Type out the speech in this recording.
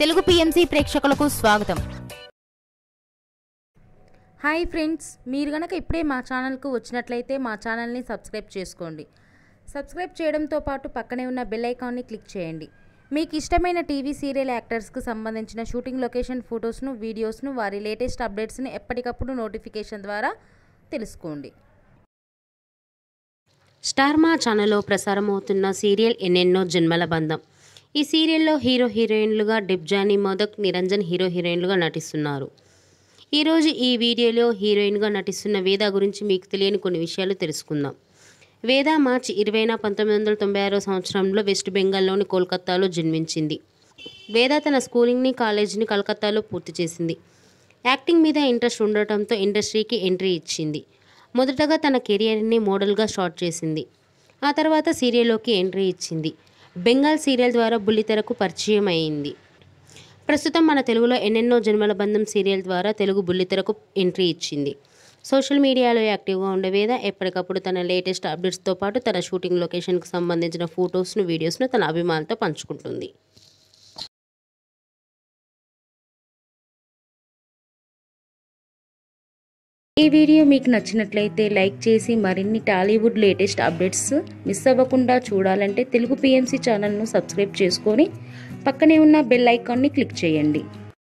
Telugu PMC ప్రేక్షకులకు స్వాగతం hi friends మీరు గనక ఇప్పుడే మా ఛానల్కు వచ్చినట్లయితే మా ఛానల్ని సబ్స్క్రైబ్ చేసుకోండి సబ్స్క్రైబ్ చేయడంతో పాటు పక్కనే ఉన్న బెల్ ఐకాన్ని క్లిక్ చేయండి మీకు ఇష్టమైన టీవీ సీరియల్ యాక్టర్స్కు సంబంధించిన షూటింగ్ లొకేషన్ ఫొటోస్ను వీడియోస్ను వారి లేటెస్ట్ అప్డేట్స్ని ఎప్పటికప్పుడు నోటిఫికేషన్ ద్వారా తెలుసుకోండి స్టార్మా ఛానల్లో ప్రసారమవుతున్న సీరియల్ ఎన్నెన్నో జన్మల బంధం ఈ సీరియల్లో హీరో హీరోయిన్లుగా డెబ్జానీ మోదక్ నిరంజన్ హీరో హీరోయిన్లుగా నటిస్తున్నారు ఈరోజు ఈ వీడియోలో హీరోయిన్గా నటిస్తున్న వేద గురించి మీకు తెలియని కొన్ని విషయాలు తెలుసుకుందాం వేద మార్చి ఇరవైన పంతొమ్మిది వందల తొంభై ఆరో సంవత్సరంలో వెస్ట్ బెంగాల్లోని కోల్కత్తాలో జన్మించింది వేద తన స్కూలింగ్ని కాలేజీని కలకత్తాలో పూర్తి చేసింది యాక్టింగ్ మీద ఇంట్రెస్ట్ ఉండటంతో ఇండస్ట్రీకి ఎంట్రీ ఇచ్చింది మొదటగా తన కెరియర్ని మోడల్గా షార్ట్ చేసింది ఆ తర్వాత సీరియల్లోకి ఎంట్రీ ఇచ్చింది బెంగాల్ సీరియల్ ద్వారా బుల్లితెరకు పరిచయం అయింది ప్రస్తుతం మన తెలుగులో ఎన్నెన్నో జన్మల బంధం సీరియల్ ద్వారా తెలుగు బుల్లితెరకు ఎంట్రీ ఇచ్చింది సోషల్ మీడియాలో యాక్టివ్గా ఉండే వేద ఎప్పటికప్పుడు తన లేటెస్ట్ అప్డేట్స్తో పాటు తన షూటింగ్ లొకేషన్కు సంబంధించిన ఫొటోస్ను వీడియోస్ను తన అభిమానులతో పంచుకుంటుంది ఈ వీడియో మీకు నచ్చినట్లయితే లైక్ చేసి మరిన్ని టాలీవుడ్ లేటెస్ట్ అప్డేట్స్ మిస్ అవ్వకుండా చూడాలంటే తెలుగు పిఎంసీ ఛానల్ను సబ్స్క్రైబ్ చేసుకొని పక్కనే ఉన్న బెల్ ఐకాన్ని క్లిక్ చేయండి